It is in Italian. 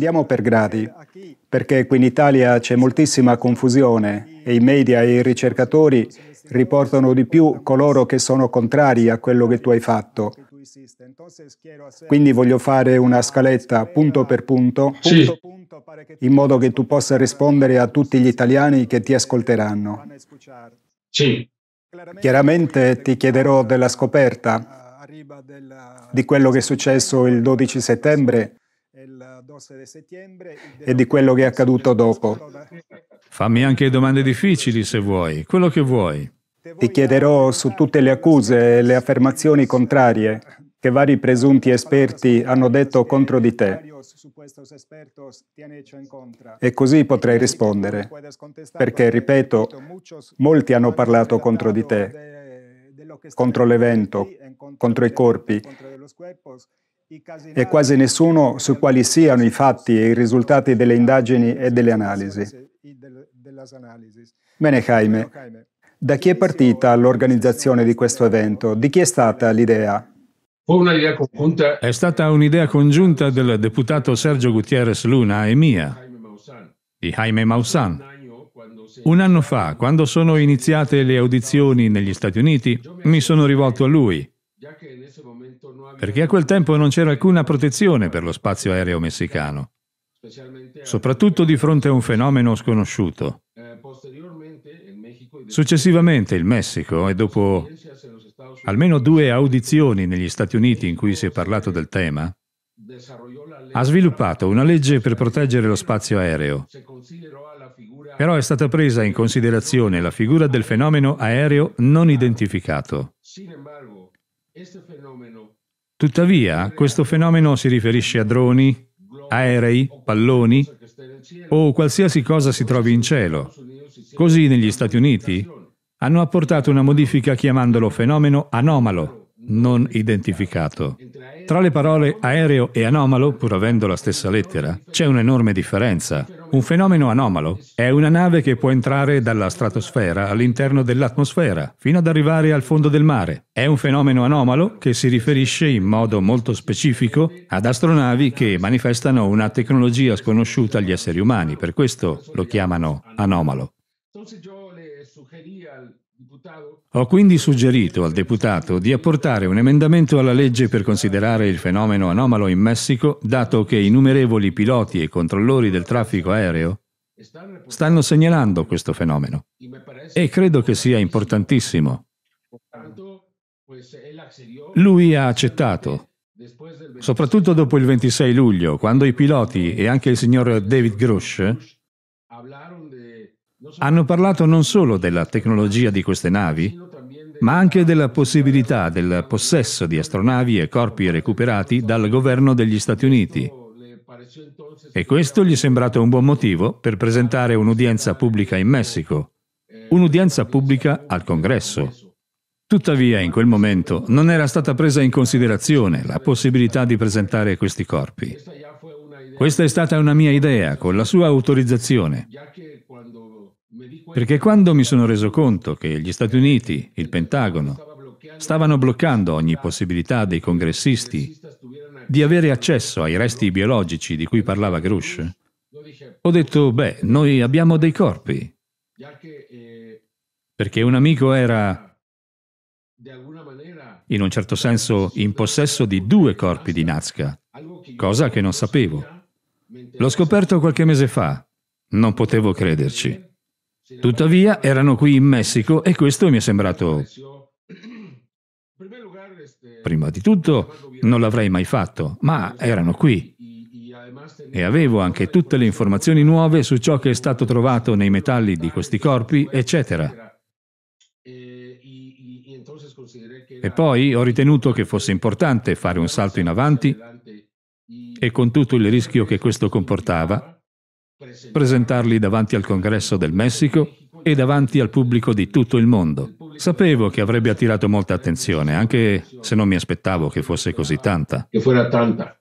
Andiamo per gradi, perché qui in Italia c'è moltissima confusione e i media e i ricercatori riportano di più coloro che sono contrari a quello che tu hai fatto. Quindi voglio fare una scaletta punto per punto, sì. in modo che tu possa rispondere a tutti gli italiani che ti ascolteranno. Sì. Chiaramente ti chiederò della scoperta di quello che è successo il 12 settembre e di quello che è accaduto dopo. Fammi anche domande difficili se vuoi, quello che vuoi. Ti chiederò su tutte le accuse e le affermazioni contrarie che vari presunti esperti hanno detto contro di te. E così potrei rispondere, perché, ripeto, molti hanno parlato contro di te, contro l'evento, contro i corpi, e quasi nessuno su quali siano i fatti e i risultati delle indagini e delle analisi. Bene Jaime, da chi è partita l'organizzazione di questo evento? Di chi è stata l'idea? È stata un'idea congiunta del deputato Sergio Gutierrez Luna e mia, di Jaime Maussan. Un anno fa, quando sono iniziate le audizioni negli Stati Uniti, mi sono rivolto a lui perché a quel tempo non c'era alcuna protezione per lo spazio aereo messicano, soprattutto di fronte a un fenomeno sconosciuto. Successivamente il Messico, e dopo almeno due audizioni negli Stati Uniti in cui si è parlato del tema, ha sviluppato una legge per proteggere lo spazio aereo. Però è stata presa in considerazione la figura del fenomeno aereo non identificato. Tuttavia, questo fenomeno si riferisce a droni, aerei, palloni o qualsiasi cosa si trovi in cielo. Così negli Stati Uniti hanno apportato una modifica chiamandolo fenomeno anomalo non identificato. Tra le parole aereo e anomalo, pur avendo la stessa lettera, c'è un'enorme differenza. Un fenomeno anomalo è una nave che può entrare dalla stratosfera all'interno dell'atmosfera, fino ad arrivare al fondo del mare. È un fenomeno anomalo che si riferisce in modo molto specifico ad astronavi che manifestano una tecnologia sconosciuta agli esseri umani, per questo lo chiamano anomalo. Ho quindi suggerito al deputato di apportare un emendamento alla legge per considerare il fenomeno anomalo in Messico, dato che innumerevoli piloti e controllori del traffico aereo stanno segnalando questo fenomeno e credo che sia importantissimo. Lui ha accettato, soprattutto dopo il 26 luglio, quando i piloti e anche il signor David Grush hanno parlato non solo della tecnologia di queste navi, ma anche della possibilità del possesso di astronavi e corpi recuperati dal governo degli Stati Uniti. E questo gli è sembrato un buon motivo per presentare un'udienza pubblica in Messico, un'udienza pubblica al Congresso. Tuttavia, in quel momento non era stata presa in considerazione la possibilità di presentare questi corpi. Questa è stata una mia idea, con la sua autorizzazione. Perché quando mi sono reso conto che gli Stati Uniti, il Pentagono, stavano bloccando ogni possibilità dei congressisti di avere accesso ai resti biologici di cui parlava Grush, ho detto, beh, noi abbiamo dei corpi. Perché un amico era, in un certo senso, in possesso di due corpi di Nazca, cosa che non sapevo. L'ho scoperto qualche mese fa. Non potevo crederci. Tuttavia erano qui in Messico e questo mi è sembrato... Prima di tutto non l'avrei mai fatto, ma erano qui. E avevo anche tutte le informazioni nuove su ciò che è stato trovato nei metalli di questi corpi, eccetera. E poi ho ritenuto che fosse importante fare un salto in avanti e con tutto il rischio che questo comportava, presentarli davanti al Congresso del Messico e davanti al pubblico di tutto il mondo. Sapevo che avrebbe attirato molta attenzione, anche se non mi aspettavo che fosse così tanta. Che fuera tanta.